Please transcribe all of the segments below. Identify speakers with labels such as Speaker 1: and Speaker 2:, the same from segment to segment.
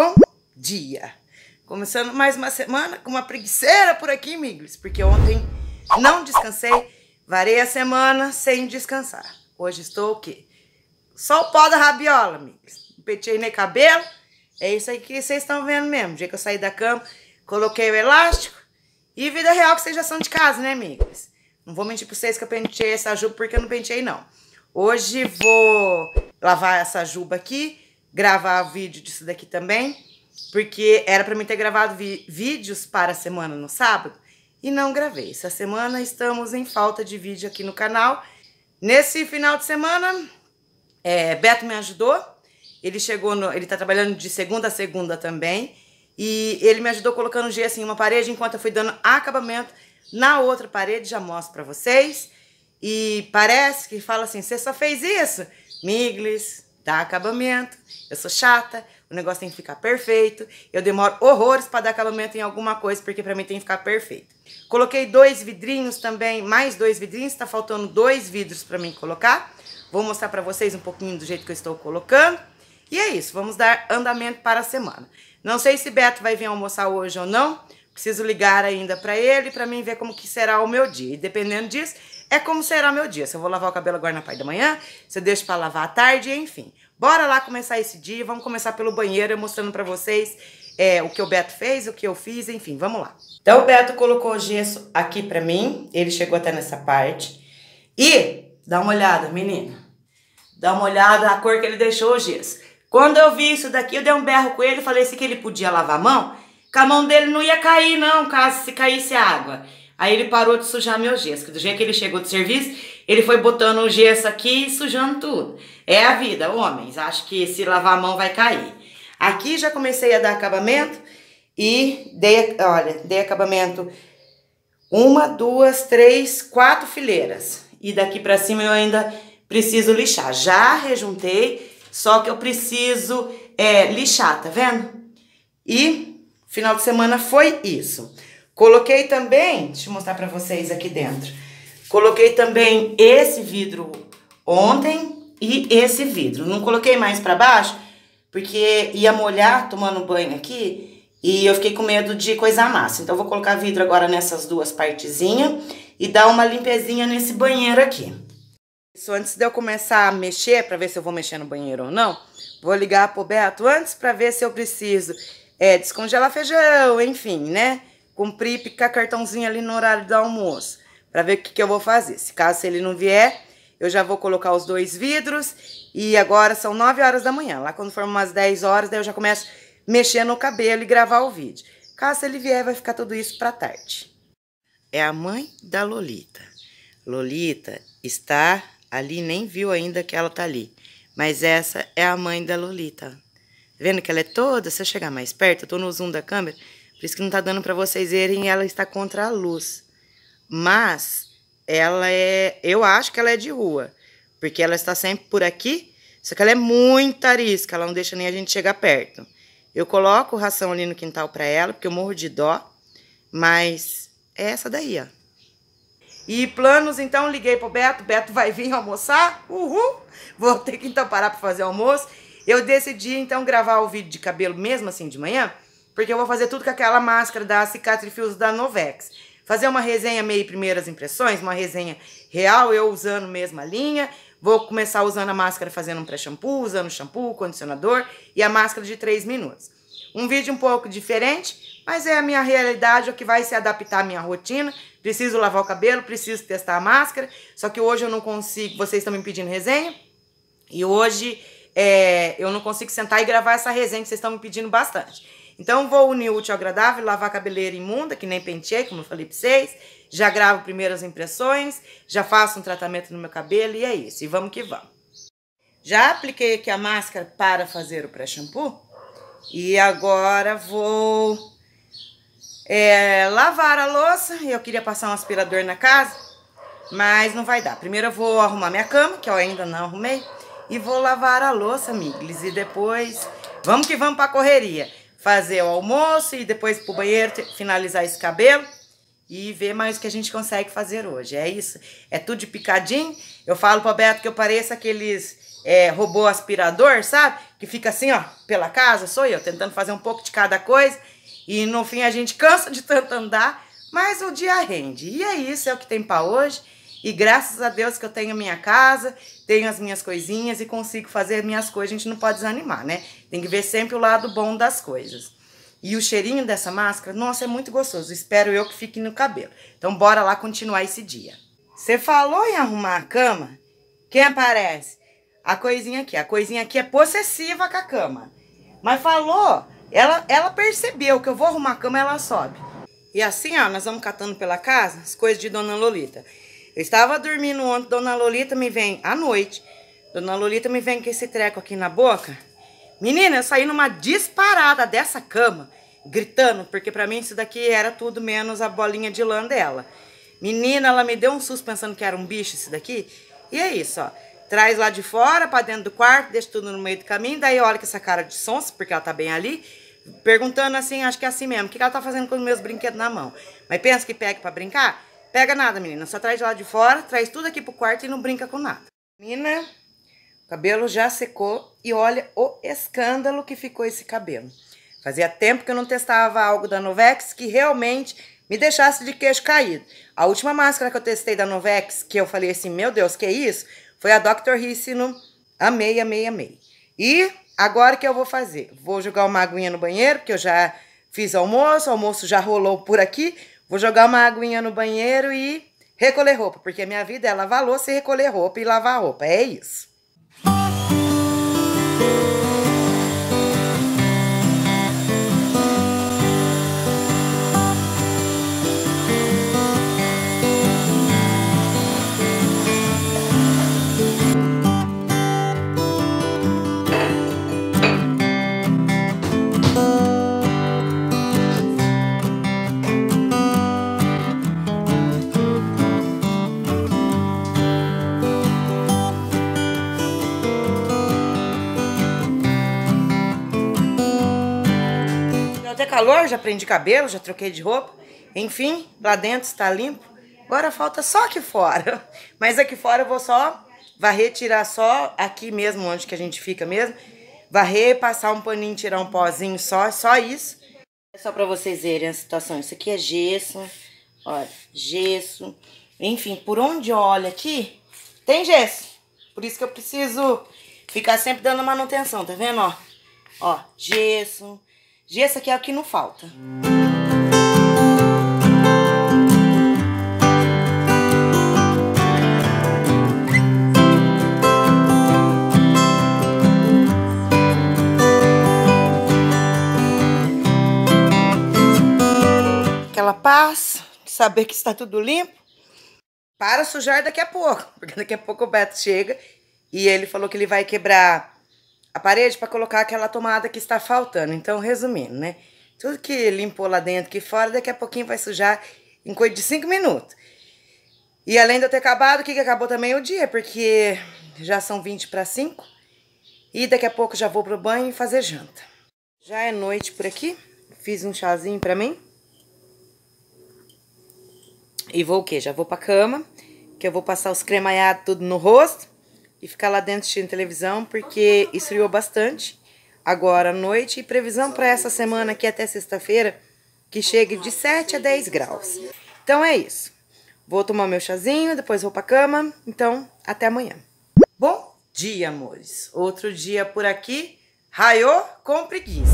Speaker 1: Bom dia! Começando mais uma semana com uma preguiceira por aqui, Miglis, porque ontem não descansei, varei a semana sem descansar. Hoje estou o quê? Só o pó da rabiola, Miglis. Não petei nem cabelo, é isso aí que vocês estão vendo mesmo. O dia que eu saí da cama, coloquei o elástico e vida real que vocês já são de casa, né, Miglis? Não vou mentir pra vocês que eu penteei essa juba porque eu não penteei, não. Hoje vou lavar essa juba aqui gravar vídeo disso daqui também, porque era para mim ter gravado vídeos para a semana no sábado e não gravei. Essa semana estamos em falta de vídeo aqui no canal. Nesse final de semana, é, Beto me ajudou. Ele chegou no, ele tá trabalhando de segunda a segunda também, e ele me ajudou colocando gesso em uma parede enquanto eu fui dando acabamento na outra parede, já mostro para vocês. E parece que fala assim: "Você só fez isso?" Miglis, dá tá, acabamento, eu sou chata, o negócio tem que ficar perfeito, eu demoro horrores para dar acabamento em alguma coisa, porque para mim tem que ficar perfeito. Coloquei dois vidrinhos também, mais dois vidrinhos, está faltando dois vidros para mim colocar. Vou mostrar para vocês um pouquinho do jeito que eu estou colocando. E é isso, vamos dar andamento para a semana. Não sei se Beto vai vir almoçar hoje ou não, preciso ligar ainda para ele para mim ver como que será o meu dia. E dependendo disso, é como será meu dia. Se eu vou lavar o cabelo agora na parte da manhã, se eu deixo para lavar à tarde, enfim. Bora lá começar esse dia, vamos começar pelo banheiro, eu mostrando para vocês é, o que o Beto fez, o que eu fiz, enfim, vamos lá. Então o Beto colocou o gesso aqui para mim, ele chegou até nessa parte. E dá uma olhada, menina. Dá uma olhada a cor que ele deixou o gesso. Quando eu vi isso daqui, eu dei um berro com ele, falei assim que ele podia lavar a mão, que a mão dele não ia cair não, caso se caísse água. Aí ele parou de sujar meu gesso, do jeito que ele chegou do serviço, ele foi botando o gesso aqui e sujando tudo. É a vida, homens. Acho que se lavar a mão vai cair. Aqui já comecei a dar acabamento e dei, olha, dei acabamento uma, duas, três, quatro fileiras. E daqui pra cima eu ainda preciso lixar. Já rejuntei, só que eu preciso é, lixar, tá vendo? E final de semana foi isso. Coloquei também, deixa eu mostrar pra vocês aqui dentro. Coloquei também esse vidro ontem e esse vidro. Não coloquei mais pra baixo, porque ia molhar tomando banho aqui e eu fiquei com medo de coisar massa. Então, vou colocar vidro agora nessas duas partezinhas e dar uma limpezinha nesse banheiro aqui. Isso antes de eu começar a mexer, pra ver se eu vou mexer no banheiro ou não, vou ligar pro Beto antes pra ver se eu preciso é, descongelar feijão, enfim, né? Cumprir e picar cartãozinho ali no horário do almoço para ver o que, que eu vou fazer. Se caso ele não vier, eu já vou colocar os dois vidros e agora são 9 horas da manhã. Lá quando for umas 10 horas, daí eu já começo a mexer no cabelo e gravar o vídeo. Caso ele vier, vai ficar tudo isso para tarde. É a mãe da Lolita. Lolita está ali, nem viu ainda que ela tá ali. Mas essa é a mãe da Lolita. Tá vendo que ela é toda, se eu chegar mais perto, eu tô no zoom da câmera, por isso que não tá dando para vocês verem, ela está contra a luz. Mas ela é. Eu acho que ela é de rua. Porque ela está sempre por aqui. Só que ela é muito arisca, ela não deixa nem a gente chegar perto. Eu coloco ração ali no quintal para ela, porque eu morro de dó. Mas é essa daí, ó. E planos, então, liguei pro Beto. Beto vai vir almoçar? Uhul! Vou ter que então parar para fazer almoço. Eu decidi, então, gravar o vídeo de cabelo mesmo assim de manhã, porque eu vou fazer tudo com aquela máscara da Cicatrifios da Novex fazer uma resenha meio primeiras impressões, uma resenha real, eu usando mesma linha. Vou começar usando a máscara fazendo um pré-shampoo, usando shampoo, condicionador e a máscara de 3 minutos. Um vídeo um pouco diferente, mas é a minha realidade, é o que vai se adaptar à minha rotina. Preciso lavar o cabelo, preciso testar a máscara, só que hoje eu não consigo, vocês estão me pedindo resenha, e hoje é, eu não consigo sentar e gravar essa resenha que vocês estão me pedindo bastante. Então, vou unir útil ao agradável, lavar a cabeleira imunda, que nem penteei, como eu falei pra vocês. Já gravo primeiras impressões, já faço um tratamento no meu cabelo e é isso. E vamos que vamos. Já apliquei aqui a máscara para fazer o pré-shampoo. E agora vou é, lavar a louça. Eu queria passar um aspirador na casa, mas não vai dar. Primeiro eu vou arrumar minha cama, que eu ainda não arrumei. E vou lavar a louça, amigos. E depois, vamos que vamos para a correria fazer o almoço e depois pro banheiro finalizar esse cabelo e ver mais o que a gente consegue fazer hoje. É isso. É tudo de picadinho. Eu falo pro Beto que eu pareço aqueles é, robô aspirador, sabe? Que fica assim, ó, pela casa, sou eu, tentando fazer um pouco de cada coisa. E no fim a gente cansa de tanto andar, mas o dia rende. E é isso, é o que tem para hoje. E graças a Deus que eu tenho minha casa, tenho as minhas coisinhas e consigo fazer minhas coisas, a gente não pode desanimar, né? Tem que ver sempre o lado bom das coisas. E o cheirinho dessa máscara, nossa, é muito gostoso. Espero eu que fique no cabelo. Então bora lá continuar esse dia. Você falou em arrumar a cama? Quem aparece? A coisinha aqui. A coisinha aqui é possessiva com a cama. Mas falou, ela, ela percebeu que eu vou arrumar a cama, ela sobe. E assim, ó, nós vamos catando pela casa as coisas de Dona Lolita. Eu estava dormindo ontem, Dona Lolita me vem à noite. Dona Lolita me vem com esse treco aqui na boca. Menina, eu saí numa disparada dessa cama, gritando, porque para mim isso daqui era tudo menos a bolinha de lã dela. Menina, ela me deu um susto pensando que era um bicho isso daqui. E é isso, ó. Traz lá de fora, para dentro do quarto, deixa tudo no meio do caminho, daí olha com essa cara de sonsa, porque ela tá bem ali, perguntando assim, acho que é assim mesmo, o que ela tá fazendo com os meus brinquedos na mão? Mas pensa que pega para brincar? Pega nada, menina. Só traz de lá de fora, traz tudo aqui pro quarto e não brinca com nada. Menina, o cabelo já secou e olha o escândalo que ficou esse cabelo. Fazia tempo que eu não testava algo da Novex que realmente me deixasse de queixo caído. A última máscara que eu testei da Novex, que eu falei assim, meu Deus, que é isso? Foi a Dr. Ricino. Amei, amei, amei. E agora o que eu vou fazer? Vou jogar uma aguinha no banheiro, porque eu já fiz almoço, o almoço já rolou por aqui. Vou jogar uma aguinha no banheiro e recolher roupa, porque minha vida é lavar louça e recolher roupa e lavar roupa. É isso. calor, já prendi cabelo, já troquei de roupa. Enfim, lá dentro está limpo. Agora falta só aqui fora. Mas aqui fora eu vou só varrer, tirar só aqui mesmo, onde que a gente fica mesmo. Varrer, passar um paninho, tirar um pozinho só, só isso. É só para vocês verem a situação. Isso aqui é gesso, olha, gesso. Enfim, por onde olha aqui, tem gesso. Por isso que eu preciso ficar sempre dando manutenção, tá vendo, ó? Ó, gesso, Gesso aqui é o que não falta. Aquela paz, saber que está tudo limpo, para sujar daqui a pouco, porque daqui a pouco o Beto chega e ele falou que ele vai quebrar a parede para colocar aquela tomada que está faltando. Então, resumindo, né? Tudo que limpou lá dentro, que fora, daqui a pouquinho vai sujar em coisa de 5 minutos. E além de eu ter acabado, o que, que acabou também o dia, porque já são 20 para 5. E daqui a pouco já vou pro banho e fazer janta. Já é noite por aqui. Fiz um chazinho pra mim. E vou o quê? Já vou pra cama, que eu vou passar os cremaiados tudo no rosto e ficar lá dentro assistindo televisão, porque esfriou bastante agora à noite. E previsão para essa semana aqui até sexta-feira, que chegue de 7 a 10 graus. Então é isso. Vou tomar meu chazinho, depois vou pra cama. Então, até amanhã. Bom dia, amores. Outro dia por aqui. raio com preguiça.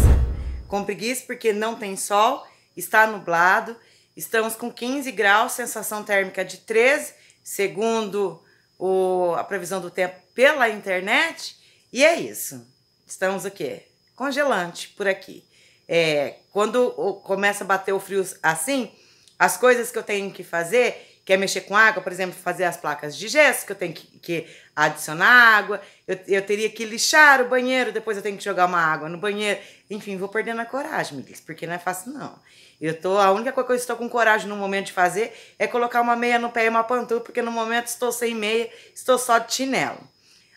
Speaker 1: Com preguiça porque não tem sol, está nublado. Estamos com 15 graus, sensação térmica de 13, segundo o, a previsão do tempo pela internet. E é isso. Estamos o quê? Congelante por aqui. É, quando começa a bater o frio assim, as coisas que eu tenho que fazer quer mexer com água, por exemplo, fazer as placas de gesso, que eu tenho que, que adicionar água, eu, eu, teria que lixar o banheiro, depois eu tenho que jogar uma água no banheiro. Enfim, vou perdendo a coragem, Milis, porque não é fácil, não. Eu tô, a única coisa que eu estou com coragem no momento de fazer é colocar uma meia no pé e uma pantufa, porque no momento estou sem meia, estou só de chinelo.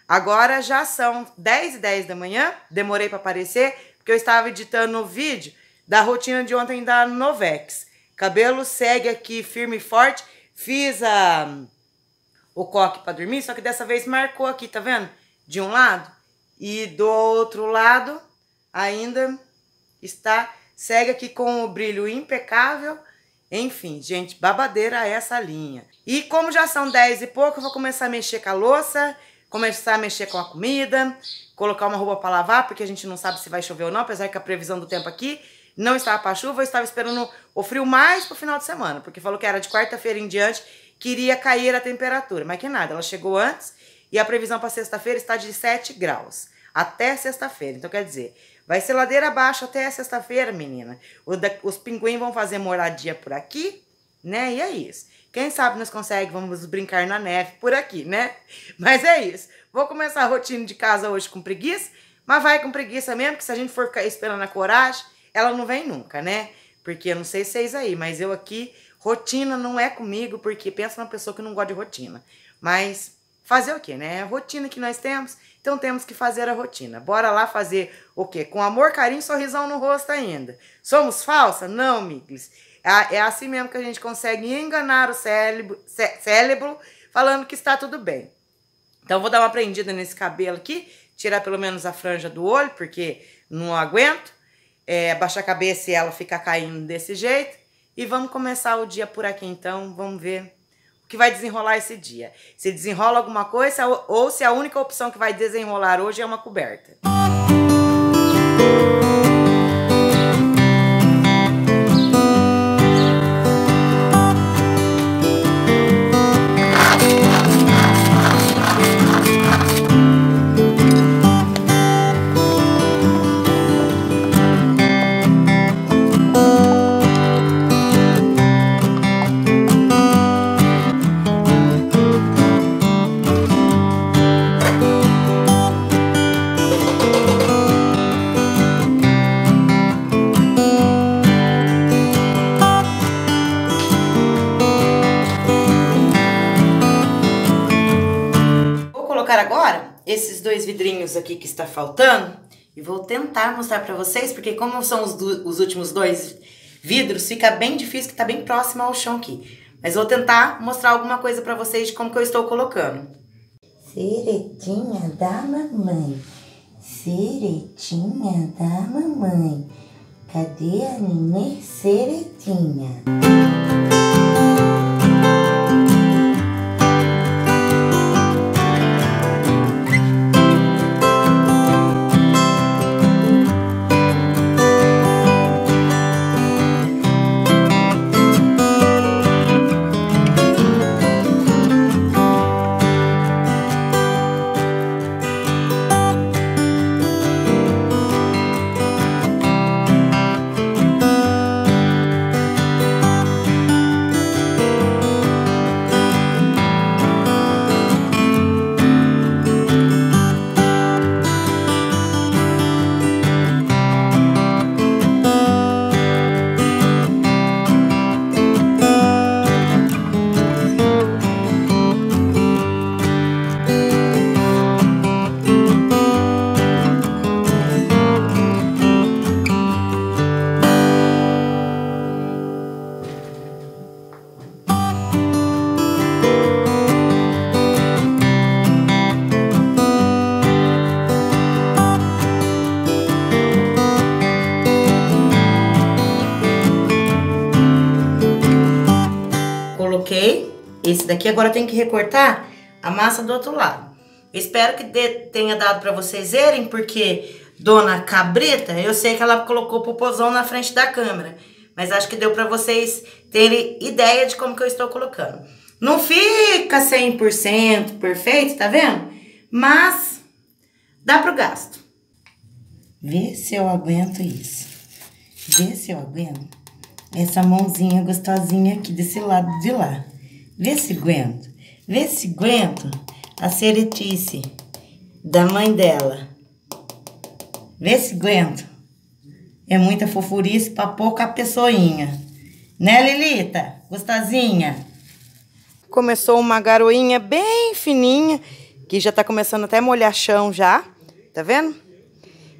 Speaker 1: Agora já são 10 e 10 da manhã, demorei para aparecer, porque eu estava editando o vídeo da rotina de ontem da Novex. Cabelo segue aqui firme e forte Fiz a, ah, o coque para dormir, só que dessa vez marcou aqui, tá vendo? De um lado. E do outro lado ainda está, segue aqui com o brilho impecável. Enfim, gente, babadeira essa linha. E como já são 10 e pouco, eu vou começar a mexer com a louça, começar a mexer com a comida, colocar uma roupa para lavar, porque a gente não sabe se vai chover ou não, apesar que a previsão do tempo aqui não estava para chuva, eu estava esperando o frio mais para o final de semana, porque falou que era de quarta-feira em diante que iria cair a temperatura. Mas que nada, ela chegou antes e a previsão para sexta-feira está de 7 graus até sexta-feira. Então quer dizer, vai ser ladeira abaixo até sexta-feira, menina. Os pinguins vão fazer moradia por aqui, né? E é isso. Quem sabe nós conseguimos, vamos brincar na neve por aqui, né? Mas é isso. Vou começar a rotina de casa hoje com preguiça, mas vai com preguiça mesmo, que se a gente for ficar esperando a coragem, ela não vem nunca, né? Porque eu não sei vocês aí, mas eu aqui, rotina não é comigo, porque pensa numa pessoa que não gosta de rotina. Mas fazer o quê, né? É a rotina que nós temos, então temos que fazer a rotina. Bora lá fazer o quê? Com amor, carinho, sorrisão no rosto ainda. Somos falsa? Não, Miglis. É, é assim mesmo que a gente consegue enganar o cérebro, cérebro falando que está tudo bem. Então vou dar uma prendida nesse cabelo aqui, tirar pelo menos a franja do olho, porque não aguento é, baixar a cabeça e ela ficar caindo desse jeito. E vamos começar o dia por aqui então, vamos ver o que vai desenrolar esse dia. Se desenrola alguma coisa ou se é a única opção que vai desenrolar hoje é uma coberta. Música faltando e vou tentar mostrar para vocês, porque como são os, do, os, últimos dois vidros, fica bem difícil, que tá bem próximo ao chão aqui. Mas vou tentar mostrar alguma coisa para vocês de como que eu estou colocando. Seretinha da mamãe, seretinha da mamãe, cadê a minha seretinha? Esse daqui agora tem que recortar a massa do outro lado. espero que dê, tenha dado para vocês verem, porque Dona Cabrita, eu sei que ela colocou o popozão na frente da câmera. Mas acho que deu para vocês terem ideia de como que eu estou colocando. Não fica 100% perfeito, tá vendo? Mas dá pro gasto. Vê se eu aguento isso. Vê se eu aguento essa mãozinha gostosinha aqui desse lado de lá. Vê se aguento, vê se aguento a seretice da mãe dela. Vê se aguento. É muita fofurice pra pouca pessoinha. Né, Lilita? Gostazinha? Começou uma garoinha bem fininha, que já tá começando até a molhar chão já. Tá vendo?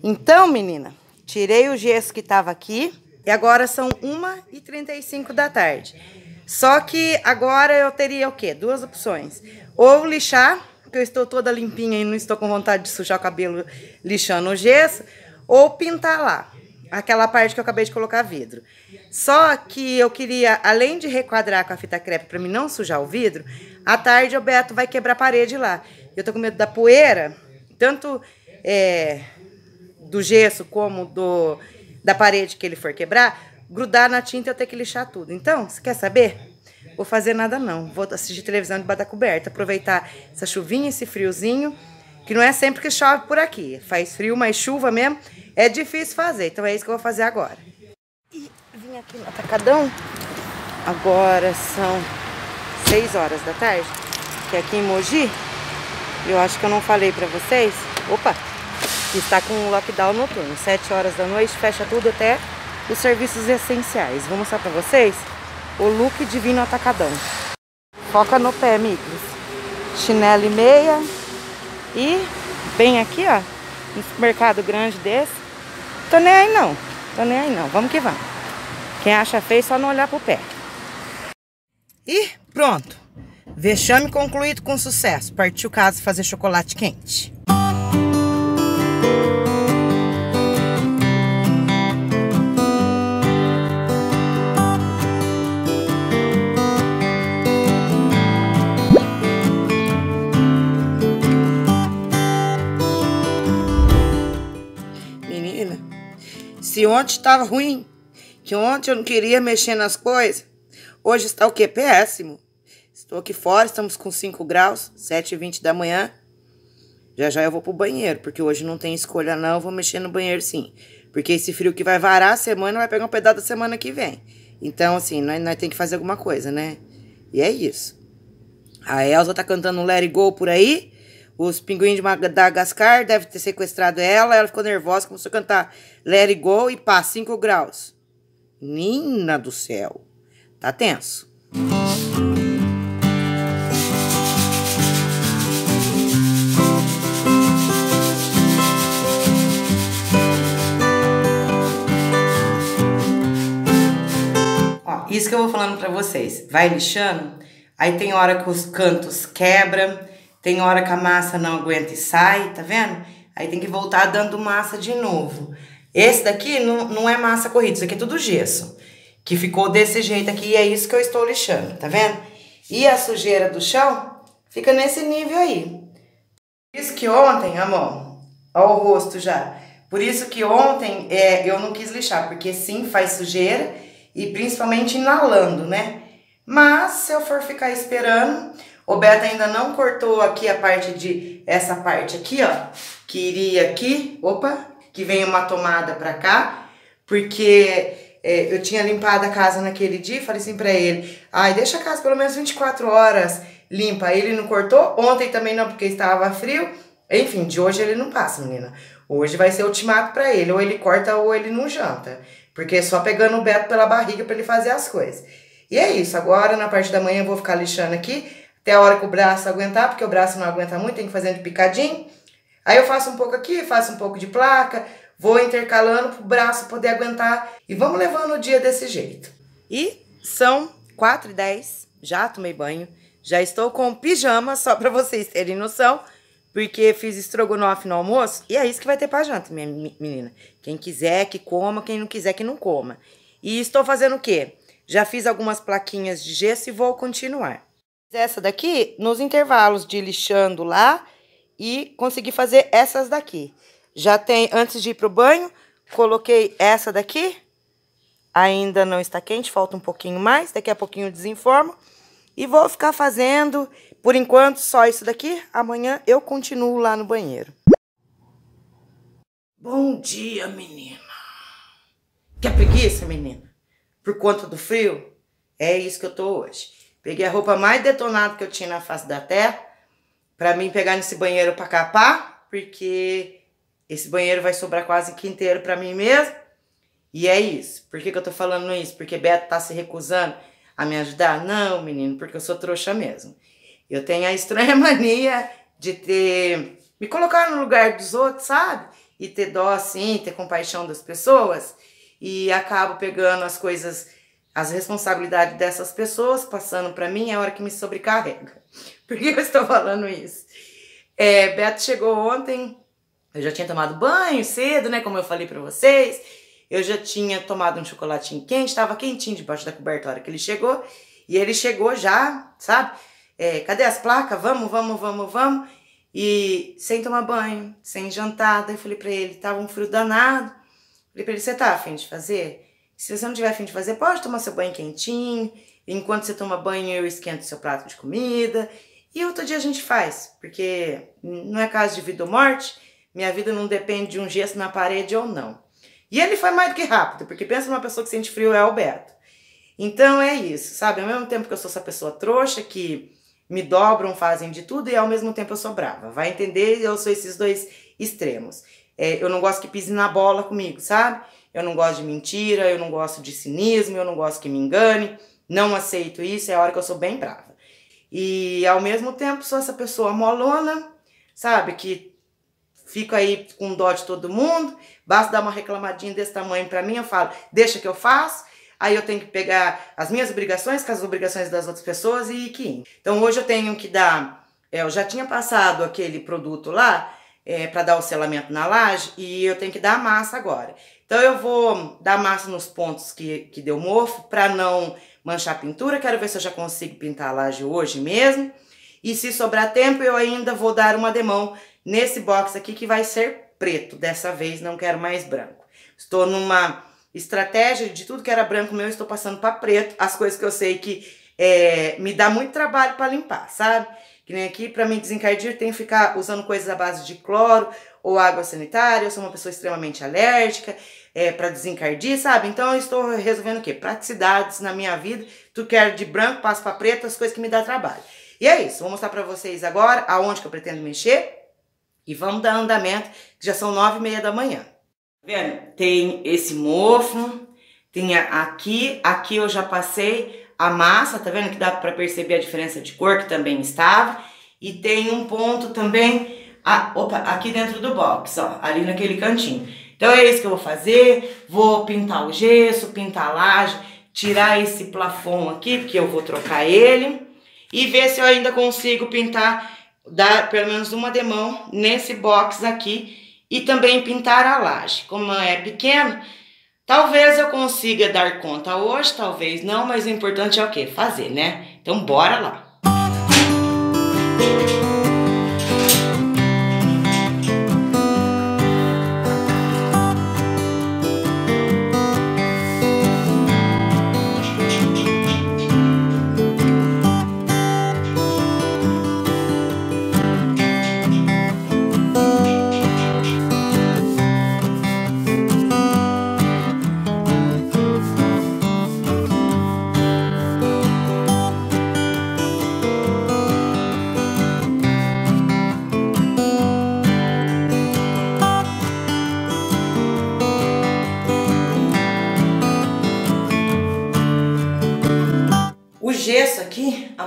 Speaker 1: Então, menina, tirei o gesso que tava aqui. E agora são 1h35 da tarde. Só que agora eu teria o quê? Duas opções. Ou lixar, porque eu estou toda limpinha e não estou com vontade de sujar o cabelo lixando o gesso, ou pintar lá, aquela parte que eu acabei de colocar vidro. Só que eu queria, além de requadrar com a fita crepe para mim não sujar o vidro, à tarde o Beto vai quebrar a parede lá. Eu tô com medo da poeira, tanto é, do gesso como do da parede que ele for quebrar, grudar na tinta e eu ter que lixar tudo. Então, você quer saber? Vou fazer nada não. Vou assistir televisão de bata coberta, aproveitar essa chuvinha, esse friozinho, que não é sempre que chove por aqui. Faz frio, mas chuva mesmo é difícil fazer. Então é isso que eu vou fazer agora. E vim aqui no atacadão. Agora são 6 horas da tarde, que é aqui em Mogi, eu acho que eu não falei pra vocês, opa, está com um lockdown noturno, 7 horas da noite, fecha tudo até os serviços essenciais. Vou mostrar para vocês o look divino atacadão. Foca no pé, amigos. Chinelo e meia. E bem aqui, ó, um mercado grande desse. Tô nem aí não, tô nem aí não. Vamos que vamos. Quem acha feio só não olhar pro pé. E pronto. Vexame concluído com sucesso. Partiu o caso fazer chocolate quente. Se ontem estava ruim, que ontem eu não queria mexer nas coisas, hoje está o quê? Péssimo. Estou aqui fora, estamos com 5 graus, 7h20 da manhã. Já já eu vou pro banheiro, porque hoje não tem escolha não, eu vou mexer no banheiro sim. Porque esse frio que vai varar a semana vai pegar um pedaço da semana que vem. Então, assim, nós, nós tem que fazer alguma coisa, né? E é isso. A Elsa tá cantando Let It Go por aí. Os pinguins de Madagascar devem ter sequestrado ela. Ela ficou nervosa, começou a cantar Let It Go e pá, 5 graus. Nina do céu. Tá tenso. Ó, isso que eu vou falando para vocês. Vai lixando. Aí tem hora que os cantos quebram tem hora que a massa não aguenta e sai, tá vendo? Aí tem que voltar dando massa de novo. Esse daqui não, não é massa corrida, isso aqui é tudo gesso. Que ficou desse jeito aqui e é isso que eu estou lixando, tá vendo? E a sujeira do chão fica nesse nível aí. Por isso que ontem, amor, ó o rosto já. Por isso que ontem é, eu não quis lixar, porque sim, faz sujeira e principalmente inalando, né? Mas se eu for ficar esperando, o Beto ainda não cortou aqui a parte de essa parte aqui, ó, que iria aqui, opa, que vem uma tomada para cá, porque é, eu tinha limpado a casa naquele dia falei assim para ele: "Ai, deixa a casa pelo menos 24 horas limpa". Ele não cortou. Ontem também não, porque estava frio. Enfim, de hoje ele não passa, menina. Hoje vai ser ultimato para ele, ou ele corta ou ele não janta, porque é só pegando o Beto pela barriga para ele fazer as coisas. E é isso, agora na parte da manhã eu vou ficar lixando aqui até a hora que o braço aguentar, porque o braço não aguenta muito, tem que fazer de picadinho. Aí eu faço um pouco aqui, faço um pouco de placa, vou intercalando para o braço poder aguentar e vamos levando o dia desse jeito. E são 4 e 10, já tomei banho, já estou com pijama, só para vocês terem noção, porque fiz estrogonofe no almoço e é isso que vai ter para janta, minha menina. Quem quiser que coma, quem não quiser que não coma. E estou fazendo o quê? Já fiz algumas plaquinhas de gesso e vou continuar essa daqui nos intervalos de lixando lá e consegui fazer essas daqui. Já tem, antes de ir pro banho, coloquei essa daqui. Ainda não está quente, falta um pouquinho mais, daqui a pouquinho desenformo. E vou ficar fazendo, por enquanto, só isso daqui. Amanhã eu continuo lá no banheiro. Bom dia, menina. Quer preguiça, menina? Por conta do frio? É isso que eu tô hoje. Peguei a roupa mais detonada que eu tinha na face da terra para mim pegar nesse banheiro para capar, porque esse banheiro vai sobrar quase que inteiro para mim mesmo. E é isso. Por que, que eu tô falando isso? Porque Beto tá se recusando a me ajudar? Não, menino, porque eu sou trouxa mesmo. Eu tenho a estranha mania de ter. me colocar no lugar dos outros, sabe? E ter dó assim, ter compaixão das pessoas. E acabo pegando as coisas as responsabilidades dessas pessoas passando para mim é a hora que me sobrecarrega. Por que eu estou falando isso? É, Beto chegou ontem, eu já tinha tomado banho cedo, né? Como eu falei para vocês. Eu já tinha tomado um chocolatinho quente, estava quentinho debaixo da coberta a hora que ele chegou. E ele chegou já, sabe? É, cadê as placas? Vamos, vamos, vamos, vamos. E sem tomar banho, sem jantar. Daí eu falei para ele, tava um frio danado. Falei para ele, você tá afim de fazer? Se você não tiver fim de fazer, pode tomar seu banho quentinho. Enquanto você toma banho, eu esquento seu prato de comida. E outro dia a gente faz, porque não é caso de vida ou morte. Minha vida não depende de um gesso na parede ou não. E ele foi mais do que rápido, porque pensa numa pessoa que sente frio é Alberto. Então é isso, sabe? Ao mesmo tempo que eu sou essa pessoa trouxa que me dobram, fazem de tudo, e ao mesmo tempo eu sou brava. Vai entender, eu sou esses dois extremos. É, eu não gosto que pise na bola comigo, sabe? Eu não gosto de mentira, eu não gosto de cinismo, eu não gosto que me engane, não aceito isso, é a hora que eu sou bem brava. E ao mesmo tempo sou essa pessoa molona, sabe, que fica aí com dó de todo mundo, basta dar uma reclamadinha desse tamanho para mim, eu falo, deixa que eu faço, aí eu tenho que pegar as minhas obrigações com as obrigações das outras pessoas e que. Então hoje eu tenho que dar. É, eu já tinha passado aquele produto lá é, para dar o selamento na laje e eu tenho que dar a massa agora. Então eu vou dar massa nos pontos que, que deu mofo para não manchar a pintura. Quero ver se eu já consigo pintar a laje hoje mesmo. E se sobrar tempo, eu ainda vou dar uma demão nesse box aqui que vai ser preto. Dessa vez não quero mais branco. Estou numa estratégia de tudo que era branco meu, estou passando para preto. As coisas que eu sei que é, me dá muito trabalho para limpar, sabe? Que nem aqui, para me desencardir, tem que ficar usando coisas à base de cloro ou água sanitária. Eu sou uma pessoa extremamente alérgica é, para desencardir, sabe? Então eu estou resolvendo o quê? Praticidades na minha vida. Tu quer é de branco, passo para preto, as coisas que me dá trabalho. E é isso. Vou mostrar para vocês agora aonde que eu pretendo mexer. E vamos dar andamento, que já são nove e meia da manhã. Tá vendo? Tem esse mofo, tem aqui, aqui eu já passei, a massa, tá vendo que dá para perceber a diferença de cor que também estava. E tem um ponto também a, opa, aqui dentro do box, ó, ali naquele cantinho. Então é isso que eu vou fazer, vou pintar o gesso, pintar a laje, tirar esse plafon aqui, porque eu vou trocar ele, e ver se eu ainda consigo pintar, dar pelo menos uma demão nesse box aqui, e também pintar a laje. Como é pequeno, Talvez eu consiga dar conta hoje, talvez não, mas o importante é o quê? Fazer, né? Então bora lá. Música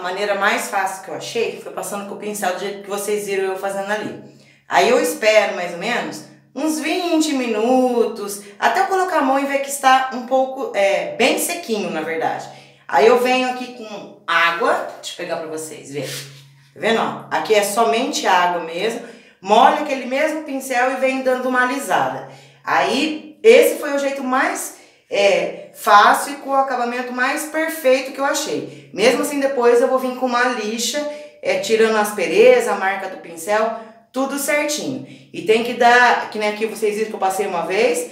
Speaker 1: maneira mais fácil que eu achei foi passando com o pincel do jeito que vocês viram eu fazendo ali. Aí eu espero mais ou menos uns 20 minutos, até eu colocar a mão e ver que está um pouco, é, bem sequinho na verdade. Aí eu venho aqui com água, deixa eu pegar para vocês verem. Tá vendo? Ó? Aqui é somente água mesmo. Molho aquele mesmo pincel e venho dando uma alisada. Aí esse foi o jeito mais é, fácil e com o acabamento mais perfeito que eu achei. Mesmo assim, depois eu vou vir com uma lixa, é, tirando a aspereza, a marca do pincel, tudo certinho. E tem que dar, que nem aqui vocês viram que eu passei uma vez,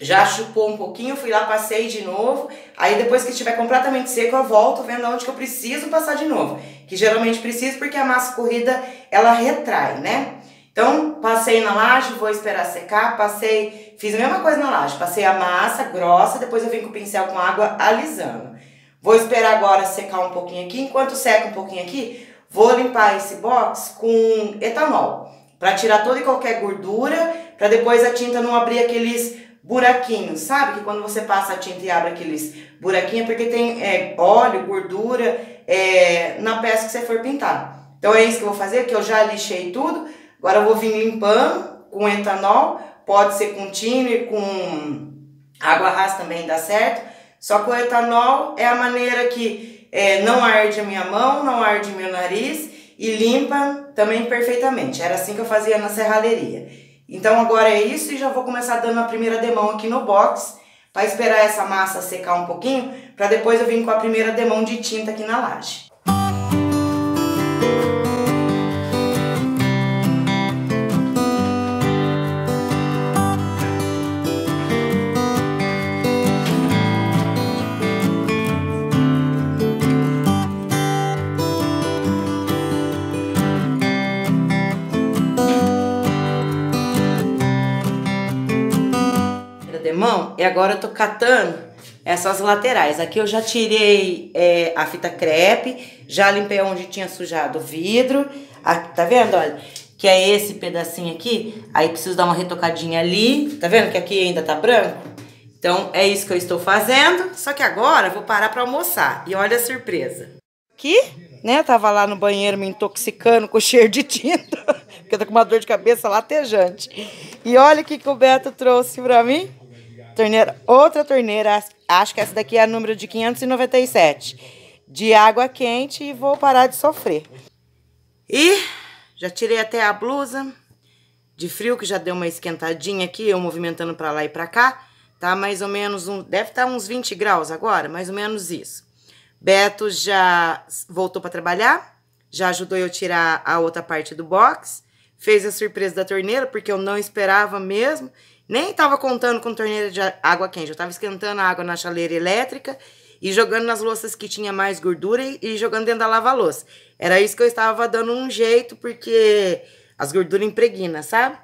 Speaker 1: já chupou um pouquinho, fui lá, passei de novo. Aí depois que estiver completamente seco, eu volto vendo onde que eu preciso passar de novo. Que geralmente preciso porque a massa corrida, ela retrai, né? Então, passei na laje, vou esperar secar, passei, fiz a mesma coisa na laje, passei a massa grossa, depois eu vim com o pincel com água alisando. Vou esperar agora secar um pouquinho aqui, enquanto seca um pouquinho aqui, vou limpar esse box com etanol, para tirar toda e qualquer gordura, para depois a tinta não abrir aqueles buraquinhos, sabe? Que quando você passa a tinta e abre aqueles buraquinhos, é porque tem é, óleo, gordura é, na peça que você for pintar. Então é isso que eu vou fazer, que eu já lixei tudo, Agora eu vou vir limpando com etanol, pode ser com e com água rasa também dá certo. Só que o etanol é a maneira que é, não arde a minha mão, não arde meu nariz e limpa também perfeitamente. Era assim que eu fazia na serralheria. Então agora é isso e já vou começar dando a primeira demão aqui no box para esperar essa massa secar um pouquinho, para depois eu vir com a primeira demão de tinta aqui na laje. E agora eu tô catando essas laterais. Aqui eu já tirei é, a fita crepe, já limpei onde tinha sujado o vidro. Aqui, tá vendo, olha? Que é esse pedacinho aqui. Aí preciso dar uma retocadinha ali. Tá vendo que aqui ainda tá branco? Então, é isso que eu estou fazendo. Só que agora eu vou parar para almoçar. E olha a surpresa. Aqui, né, eu tava lá no banheiro me intoxicando com cheiro de tinta. Porque eu tô com uma dor de cabeça latejante. E olha o que, que o Beto trouxe para mim. Torneira, outra torneira, acho que essa daqui é a número de 597, de água quente e vou parar de sofrer. E já tirei até a blusa de frio, que já deu uma esquentadinha aqui, eu movimentando pra lá e pra cá. Tá mais ou menos, um, deve estar tá uns 20 graus agora, mais ou menos isso. Beto já voltou para trabalhar, já ajudou eu tirar a outra parte do box, fez a surpresa da torneira, porque eu não esperava mesmo. Nem tava contando com torneira de água quente. Eu tava esquentando a água na chaleira elétrica e jogando nas louças que tinha mais gordura e, jogando dentro da lava-louça. Era isso que eu estava dando um jeito, porque as gorduras impregnam, sabe?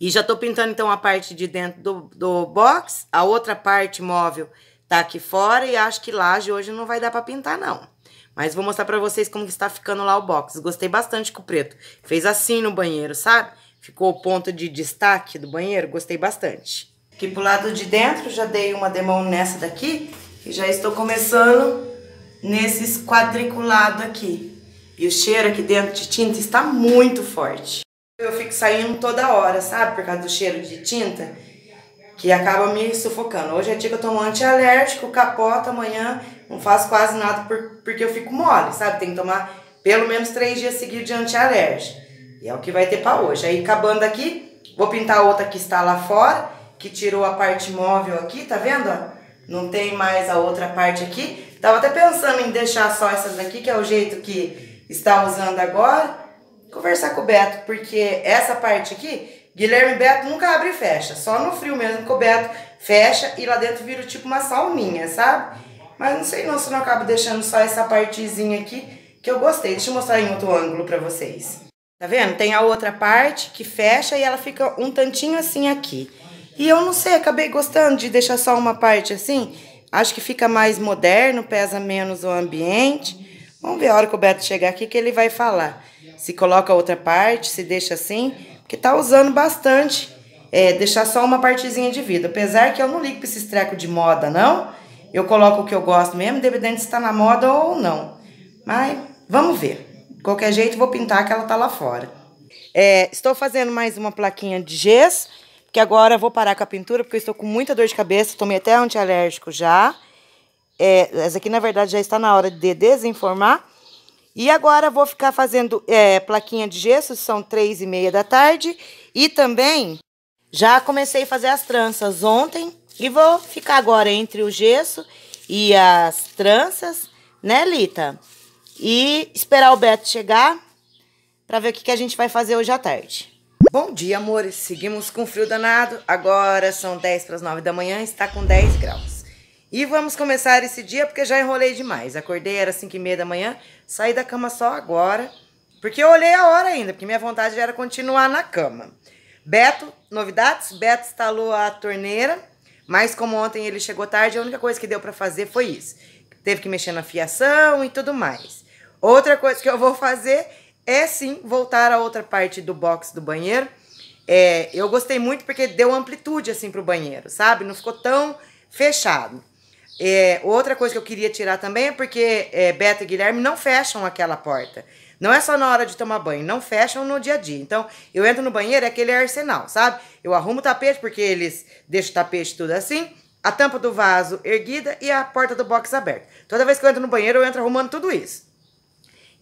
Speaker 1: E já tô pintando então a parte de dentro do, do box, a outra parte móvel tá aqui fora e acho que laje hoje não vai dar para pintar não. Mas vou mostrar para vocês como está ficando lá o box. Gostei bastante com o preto. Fez assim no banheiro, sabe? Ficou o ponto de destaque do banheiro, gostei bastante. Aqui pro lado de dentro, já dei uma demão nessa daqui e já estou começando nesses quadriculado aqui. E o cheiro aqui dentro de tinta está muito forte. Eu fico saindo toda hora, sabe? Por causa do cheiro de tinta, que acaba me sufocando. Hoje é dia que eu tomo antialérgico, capota amanhã, não faço quase nada por, porque eu fico mole, sabe? Tem que tomar pelo menos três dias seguidos de antialérgico. E é o que vai ter para hoje. Aí acabando aqui, vou pintar outra que está lá fora, que tirou a parte móvel aqui, tá vendo? Não tem mais a outra parte aqui. Tava até pensando em deixar só essas daqui, que é o jeito que está usando agora. Conversar com o Beto, porque essa parte aqui, Guilherme Beto nunca abre e fecha. Só no frio mesmo que o Beto fecha e lá dentro vira tipo uma salminha, sabe? Mas não sei não se não acabo deixando só essa partezinha aqui que eu gostei. Deixa eu mostrar em outro ângulo pra vocês. Tá vendo? Tem a outra parte que fecha e ela fica um tantinho assim aqui. E eu não sei, acabei gostando de deixar só uma parte assim. Acho que fica mais moderno, pesa menos o ambiente. Vamos ver a hora que o Beto chegar aqui que ele vai falar. Se coloca outra parte, se deixa assim. Porque tá usando bastante. É, deixar só uma partezinha de vidro. Apesar que eu não ligo pra esses trecos de moda, não. Eu coloco o que eu gosto mesmo, independente se tá na moda ou não. Mas vamos ver. Qualquer jeito, vou pintar que ela tá lá fora. É, estou fazendo mais uma plaquinha de gesso, que agora vou parar com a pintura, porque eu estou com muita dor de cabeça, tomei até antialérgico já. É, essa aqui, na verdade, já está na hora de desinformar. E agora vou ficar fazendo é, plaquinha de gesso, são três e meia da tarde. E também já comecei a fazer as tranças ontem e vou ficar agora entre o gesso e as tranças, né, Lita? e esperar o Beto chegar para ver o que, que a gente vai fazer hoje à tarde. Bom dia, amores. Seguimos com frio danado. Agora são 10 para as 9 da manhã, está com 10 graus. E vamos começar esse dia porque já enrolei demais. Acordei, era 5 e meia da manhã, saí da cama só agora, porque eu olhei a hora ainda, porque minha vontade era continuar na cama. Beto, novidades? Beto instalou a torneira, mas como ontem ele chegou tarde, a única coisa que deu para fazer foi isso. Teve que mexer na fiação e tudo mais. Outra coisa que eu vou fazer é sim voltar a outra parte do box do banheiro. É, eu gostei muito porque deu amplitude assim pro banheiro, sabe? Não ficou tão fechado. É, outra coisa que eu queria tirar também é porque é, e Guilherme não fecham aquela porta. Não é só na hora de tomar banho, não fecham no dia a dia. Então, eu entro no banheiro, é aquele arsenal, sabe? Eu arrumo o tapete, porque eles deixam o tapete tudo assim, a tampa do vaso erguida e a porta do box aberta. Toda vez que eu entro no banheiro, eu entro arrumando tudo isso.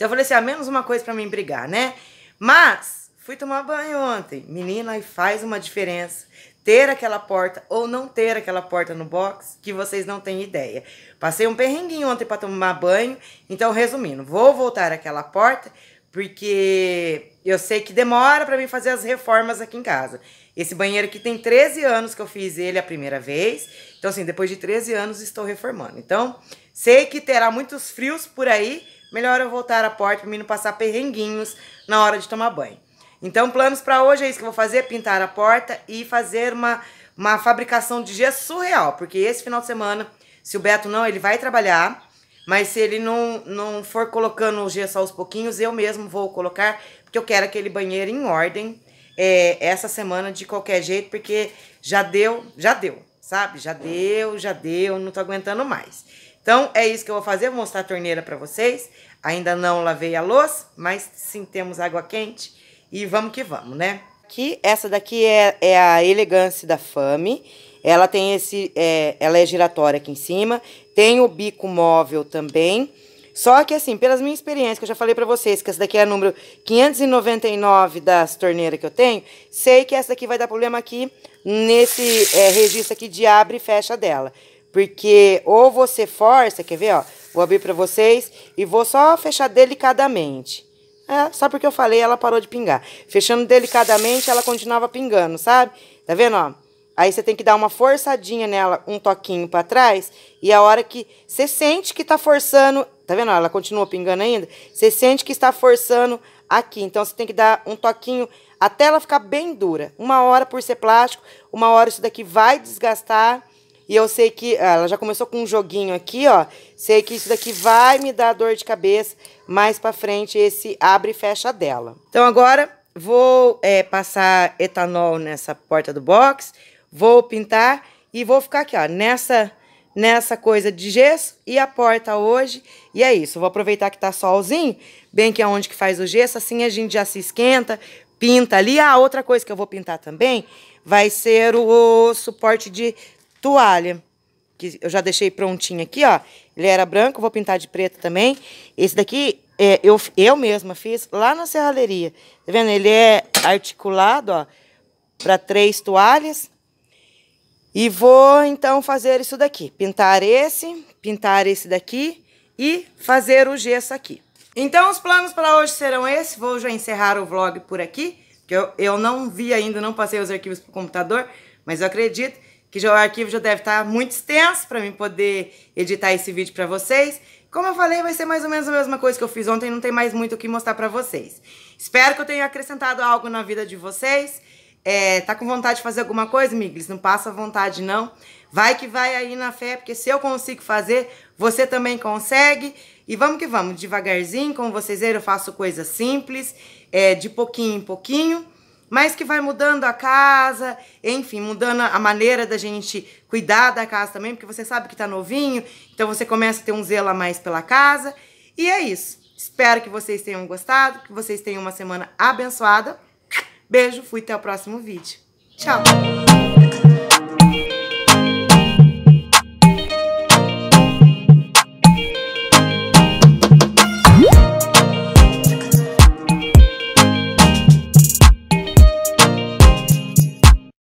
Speaker 1: Então eu falei assim, a ah, menos uma coisa para mim brigar, né? Mas fui tomar banho ontem. Menina, e faz uma diferença ter aquela porta ou não ter aquela porta no box que vocês não têm ideia. Passei um perrenguinho ontem para tomar banho, então resumindo, vou voltar àquela porta porque eu sei que demora para mim fazer as reformas aqui em casa. Esse banheiro aqui tem 13 anos que eu fiz ele a primeira vez. Então assim, depois de 13 anos estou reformando. Então, sei que terá muitos frios por aí, melhor eu voltar à porta para mim não passar perrenguinhos na hora de tomar banho. Então, planos para hoje é isso que eu vou fazer: pintar a porta e fazer uma, uma fabricação de gesso surreal, porque esse final de semana, se o Beto não, ele vai trabalhar. Mas se ele não, não for colocando o gesso aos pouquinhos, eu mesmo vou colocar, porque eu quero aquele banheiro em ordem é, essa semana de qualquer jeito, porque já deu, já deu, sabe? Já deu, já deu, não tô aguentando mais. Então, é isso que eu vou fazer, vou mostrar a torneira para vocês. Ainda não lavei a louça, mas sim, temos água quente. E vamos que vamos, né? Aqui, essa daqui é, é a elegância da Fame. Ela tem esse... É, ela é giratória aqui em cima. Tem o bico móvel também. Só que, assim, pelas minhas experiências, que eu já falei para vocês, que essa daqui é a número 599 das torneiras que eu tenho, sei que essa daqui vai dar problema aqui nesse é, registro aqui de abre e fecha dela. Porque ou você força, quer ver, ó? Vou abrir para vocês e vou só fechar delicadamente. É, só porque eu falei, ela parou de pingar. Fechando delicadamente, ela continuava pingando, sabe? Tá vendo, ó? Aí você tem que dar uma forçadinha nela, um toquinho para trás, e a hora que você sente que tá forçando, tá vendo? Ela continua pingando ainda. Você sente que está forçando aqui. Então você tem que dar um toquinho até ela ficar bem dura. Uma hora por ser plástico, uma hora isso daqui vai desgastar e eu sei que ah, ela já começou com um joguinho aqui, ó. Sei que isso daqui vai me dar dor de cabeça mais pra frente, esse abre e fecha dela. Então agora vou é, passar etanol nessa porta do box, vou pintar e vou ficar aqui, ó, nessa, nessa coisa de gesso e a porta hoje. E é isso, vou aproveitar que tá solzinho, bem que é onde que faz o gesso, assim a gente já se esquenta, pinta ali. Ah, outra coisa que eu vou pintar também vai ser o, o suporte de toalha, que eu já deixei prontinha aqui, ó. Ele era branco, vou pintar de preto também. Esse daqui é, eu, eu mesma fiz lá na serralheria. Tá vendo? Ele é articulado, ó, para três toalhas. E vou, então, fazer isso daqui. Pintar esse, pintar esse daqui e fazer o gesso aqui. Então, os planos para hoje serão esses. Vou já encerrar o vlog por aqui, que eu, eu não vi ainda, não passei os arquivos para o computador, mas eu acredito que já, o arquivo já deve estar muito extenso para mim poder editar esse vídeo para vocês. Como eu falei, vai ser mais ou menos a mesma coisa que eu fiz ontem, não tem mais muito o que mostrar para vocês. Espero que eu tenha acrescentado algo na vida de vocês. É, tá com vontade de fazer alguma coisa, Miglis? Não passa vontade, não. Vai que vai aí na fé, porque se eu consigo fazer, você também consegue. E vamos que vamos, devagarzinho, como vocês viram, eu faço coisas simples, é, de pouquinho em pouquinho mas que vai mudando a casa, enfim, mudando a maneira da gente cuidar da casa também, porque você sabe que tá novinho, então você começa a ter um zelo a mais pela casa. E é isso. Espero que vocês tenham gostado, que vocês tenham uma semana abençoada. Beijo, fui até o próximo vídeo. Tchau!